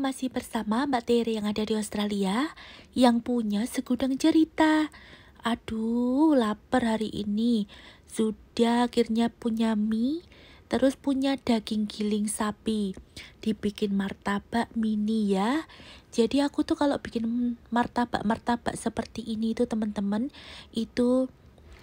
masih bersama Mbak Tere yang ada di Australia yang punya segudang cerita. Aduh, lapar hari ini. Sudah akhirnya punya mie, terus punya daging giling sapi. Dibikin martabak mini ya. Jadi aku tuh kalau bikin martabak-martabak seperti ini itu teman-teman, itu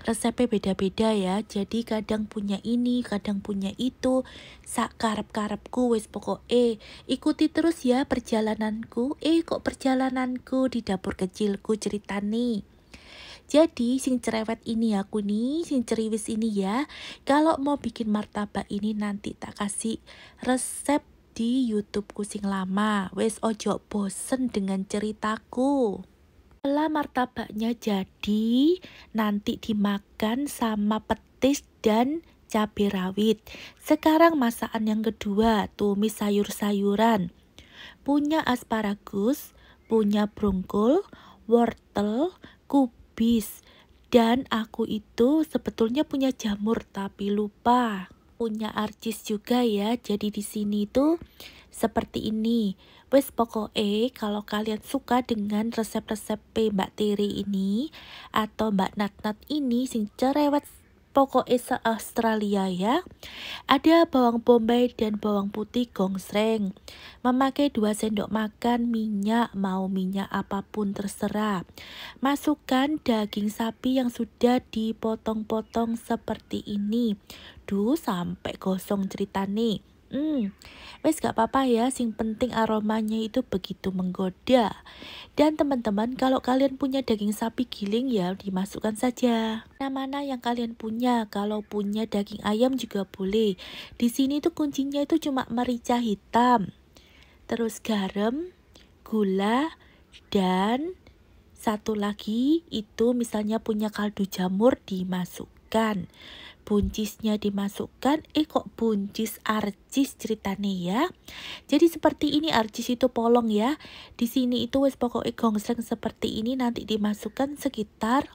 resepnya beda-beda ya jadi kadang punya ini kadang punya itu sak karep karepku wes pokok e ikuti terus ya perjalananku eh kok perjalananku di dapur kecilku cerita nih jadi sing cerewet ini aku nih sing ceriwis ini ya kalau mau bikin martabak ini nanti tak kasih resep di YouTube kucing lama. Wes ojo bosen dengan ceritaku. Setelah martabaknya jadi nanti dimakan sama petis dan cabai rawit. Sekarang masakan yang kedua, tumis sayur-sayuran. Punya asparagus, punya brongkol, wortel, kubis, dan aku itu sebetulnya punya jamur tapi lupa punya arcis juga ya. Jadi di sini tuh seperti ini. Wes pokoknya kalau kalian suka dengan resep-resep Mbak Tiri ini atau Mbak Nat Nat ini sing cerewet pokoknya se-Australia ya. Ada bawang bombay dan bawang putih gongsreng. Memakai dua sendok makan minyak, mau minyak apapun terserah. Masukkan daging sapi yang sudah dipotong-potong seperti ini. Duh, sampai gosong cerita nih. Hmm, wes gak apa-apa ya, sing penting aromanya itu begitu menggoda. Dan teman-teman, kalau kalian punya daging sapi giling ya dimasukkan saja. Nah, mana yang kalian punya, kalau punya daging ayam juga boleh. Di sini tuh kuncinya itu cuma merica hitam, terus garam, gula, dan satu lagi itu misalnya punya kaldu jamur dimasukkan buncisnya dimasukkan eh kok buncis arcis ceritanya ya jadi seperti ini arcis itu polong ya di sini itu wes pokoknya gongseng seperti ini nanti dimasukkan sekitar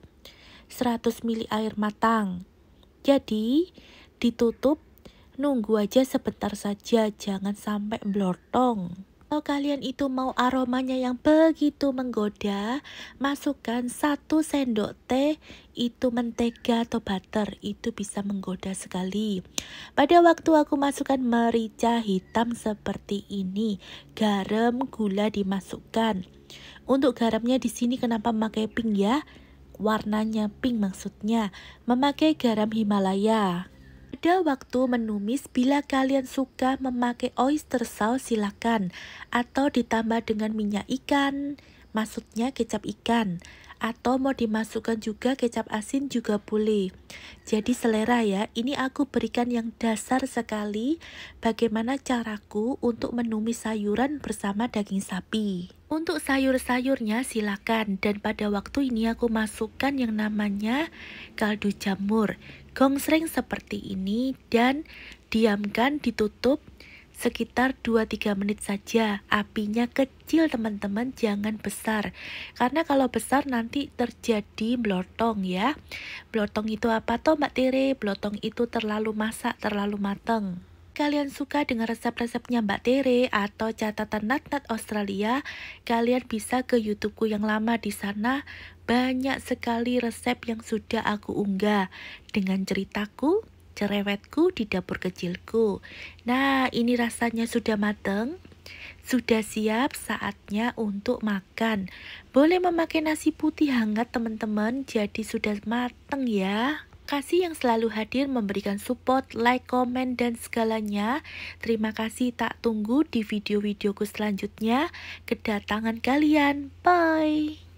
100 ml air matang jadi ditutup nunggu aja sebentar saja jangan sampai blotong. Kalau kalian itu mau aromanya yang begitu menggoda, masukkan satu sendok teh itu mentega atau butter, itu bisa menggoda sekali. Pada waktu aku masukkan merica hitam seperti ini, garam, gula dimasukkan. Untuk garamnya di sini kenapa memakai pink ya? Warnanya pink maksudnya, memakai garam Himalaya. Ada waktu menumis bila kalian suka memakai oyster sauce silakan atau ditambah dengan minyak ikan, maksudnya kecap ikan atau mau dimasukkan juga kecap asin juga boleh. Jadi selera ya, ini aku berikan yang dasar sekali bagaimana caraku untuk menumis sayuran bersama daging sapi. Untuk sayur-sayurnya silakan dan pada waktu ini aku masukkan yang namanya kaldu jamur gong sering seperti ini dan diamkan ditutup sekitar 2-3 menit saja. Apinya kecil teman-teman, jangan besar. Karena kalau besar nanti terjadi blotong ya. Blotong itu apa toh Mbak Tiri Blotong itu terlalu masak, terlalu mateng kalian suka dengan resep-resepnya Mbak Tere atau catatan Nat-Nat Australia, kalian bisa ke YouTubeku yang lama di sana. Banyak sekali resep yang sudah aku unggah dengan ceritaku, cerewetku di dapur kecilku. Nah, ini rasanya sudah mateng. Sudah siap saatnya untuk makan. Boleh memakai nasi putih hangat teman-teman, jadi sudah mateng ya. Kasih yang selalu hadir memberikan support, like, komen, dan segalanya. Terima kasih tak tunggu di video-videoku selanjutnya. Kedatangan kalian. Bye!